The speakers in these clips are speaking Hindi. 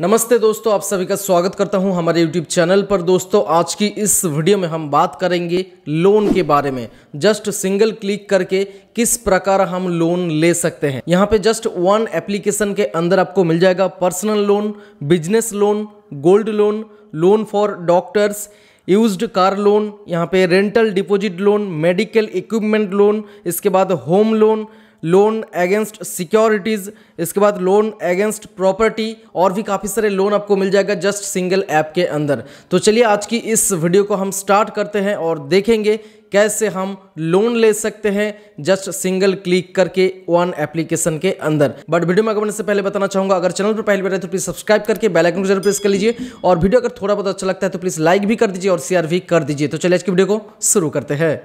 नमस्ते दोस्तों आप सभी का स्वागत करता हूं हमारे YouTube चैनल पर दोस्तों आज की इस वीडियो में हम बात करेंगे लोन के बारे में जस्ट सिंगल क्लिक करके किस प्रकार हम लोन ले सकते हैं यहां पे जस्ट वन एप्लीकेशन के अंदर आपको मिल जाएगा personal loan business loan gold loan loan for doctors used car loan यहाँ पे rental deposit loan medical equipment loan इसके बाद home loan loan against securities इसके बाद लोन अगेंस्ट प्रॉपर्टी और भी काफ़ी सारे लोन आपको मिल जाएगा जस्ट सिंगल ऐप के अंदर तो चलिए आज की इस वीडियो को हम स्टार्ट करते हैं और देखेंगे कैसे हम लोन ले सकते हैं जस्ट सिंगल क्लिक करके वन एप्लीकेशन के अंदर बट वीडियो में आगे से पहले बताना चाहूंगा अगर चैनल पर पहले बैठे तो प्लीज सब्सक्राइब करके बेल आइकन को जरूर प्रेस कर लीजिए और वीडियो अगर थोड़ा बहुत अच्छा लगता है तो प्लीज लाइक भी कर दीजिए और शेयर भी कर दीजिए तो चलिए आज की वीडियो को शुरू करते हैं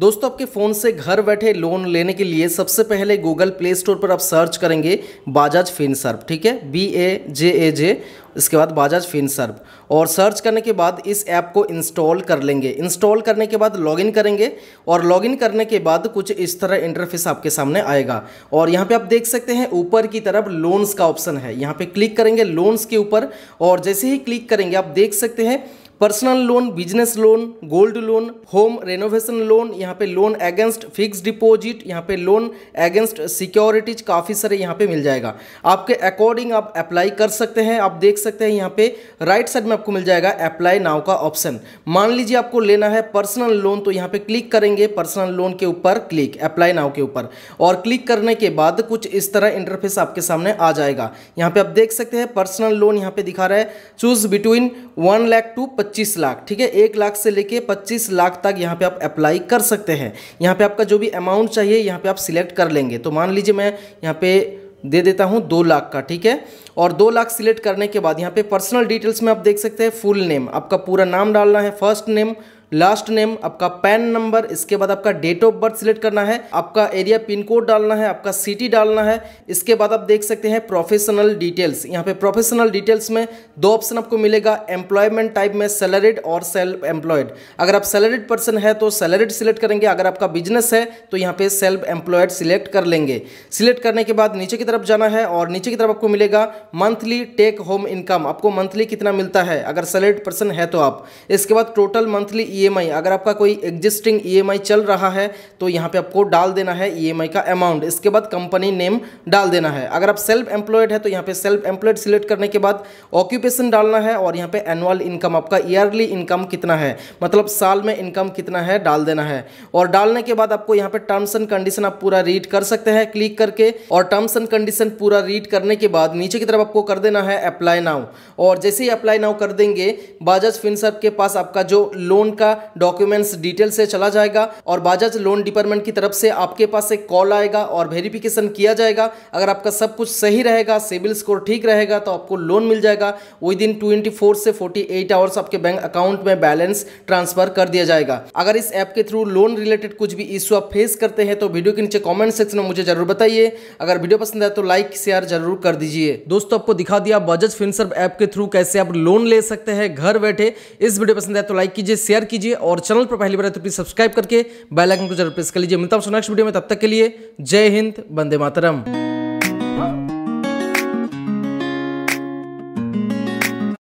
दोस्तों आपके फ़ोन से घर बैठे लोन लेने के लिए सबसे पहले गूगल प्ले स्टोर पर आप सर्च करेंगे बाजाज फिनसर्व ठीक है बी ए जे ए जे इसके बाद बाजाज फिनसर्व और सर्च करने के बाद इस ऐप को इंस्टॉल कर लेंगे इंस्टॉल करने के बाद लॉगिन करेंगे और लॉगिन करने के बाद कुछ इस तरह इंटरफेस आपके सामने आएगा और यहाँ पे आप देख सकते हैं ऊपर की तरफ लोन्स का ऑप्शन है यहाँ पे क्लिक करेंगे लोन्स के ऊपर और जैसे ही क्लिक करेंगे आप देख सकते हैं personal loan business loan gold loan home renovation loan यहाँ पे लोन अगेंस्ट फिक्स डिपॉजिट यहाँ पे लोन अगेंस्ट सिक्योरिटीज काफ़ी सारे यहाँ पे मिल जाएगा आपके अकॉर्डिंग आप अप्लाई कर सकते हैं आप देख सकते हैं यहाँ पे राइट साइड में आपको मिल जाएगा अप्लाई नाव का ऑप्शन मान लीजिए आपको लेना है पर्सनल लोन तो यहाँ पे क्लिक करेंगे पर्सनल लोन के ऊपर क्लिक अप्लाई नाव के ऊपर और क्लिक करने के बाद कुछ इस तरह इंटरफेस आपके सामने आ जाएगा यहाँ पे आप देख सकते हैं पर्सनल लोन यहाँ पे दिखा रहा है choose between one lakh to पच्चीस लाख ठीक है एक लाख से लेके पच्चीस लाख तक यहाँ पे आप अप्लाई कर सकते हैं यहाँ पे आपका जो भी अमाउंट चाहिए यहाँ पे आप सिलेक्ट कर लेंगे तो मान लीजिए मैं यहाँ पे दे देता हूँ दो लाख का ठीक है और दो लाख सिलेक्ट करने के बाद यहाँ पे पर्सनल डिटेल्स में आप देख सकते हैं फुल नेम आपका पूरा नाम डालना है फर्स्ट नेम लास्ट नेम आपका पैन नंबर इसके बाद आपका डेट ऑफ बर्थ सिलेक्ट करना है आपका एरिया पिन कोड डालना है आपका सिटी डालना है इसके बाद आप देख सकते हैं प्रोफेशनल डिटेल्स यहाँ पे प्रोफेशनल डिटेल्स में दो ऑप्शन आपको मिलेगा एम्प्लॉयमेंट टाइप में सैलरीड और सेल्फ एम्प्लॉयड अगर आप सैलरीड पर्सन है तो सैलरीड सिलेक्ट करेंगे अगर आपका बिजनेस है तो यहाँ पे सेल्फ एम्प्लॉयड सिलेक्ट कर लेंगे सिलेक्ट करने के बाद नीचे की तरफ जाना है और नीचे की तरफ आपको मिलेगा मंथली टेक होम इनकम आपको मंथली कितना मिलता है अगर सैलरीड पर्सन है तो आप इसके बाद टोटल मंथली ईएमआई e अगर आपका कोई एग्जिस्टिंग ईएमआई e चल रहा है तो यहाँ पे आपको डाल देना है ईएमआई e का अमाउंट इसके बाद कंपनी नेम डाल देना है अगर आप सेल्फ एम्प्लॉयड है तो यहाँ पे सेल्फ एम्प्लॉयड सिलेक्ट करने के बाद ऑक्यूपेशन डालना है और यहाँ पे एनुअल इनकम आपका ईयरली इनकम कितना है मतलब साल में इनकम कितना है डाल देना है और डालने के बाद आपको यहाँ पे टर्म्स एंड कंडीशन आप पूरा रीड कर सकते हैं क्लिक करके और टर्म्स एंड कंडीशन पूरा रीड करने के बाद नीचे की तरफ आपको कर देना है अप्लाई नाउ और जैसे ही अप्लाई नाउ कर देंगे बाजाज फिनसर के पास आपका जो लोन का जाएगा डॉक्यूमेंट्स डिटेल से चला जाएगा और बाजाज लोन डिपार्टमेंट की तरफ से आपके पास एक कॉल आएगा और वेरिफिकेशन किया जाएगा अगर आपका सब कुछ सही रहेगा सिविल स्कोर ठीक रहेगा तो आपको लोन मिल जाएगा विद इन ट्वेंटी से फोर्टी आवर्स आपके बैंक अकाउंट में बैलेंस ट्रांसफर कर दिया जाएगा अगर इस ऐप के थ्रू लोन रिलेटेड कुछ भी इश्यू आप फेस करते हैं तो वीडियो के नीचे कॉमेंट सेक्शन में मुझे जरूर बताइए अगर वीडियो पसंद आए तो लाइक शेयर जरूर कर दीजिए दोस्तों आपको दिखा दिया बजाज फिंसर ऐप के थ्रू कैसे आप लोन ले सकते हैं घर बैठे इस वीडियो पसंद आए तो लाइक कीजिए शेयर कीजिए कीजिए और चैनल पर पहली बार तो प्लीज सब्सक्राइब करके बेल आइकन को जरूर प्रेस कर लीजिए मिलता हूं नेक्स्ट वीडियो में तब तक के लिए जय हिंद बंदे मातरम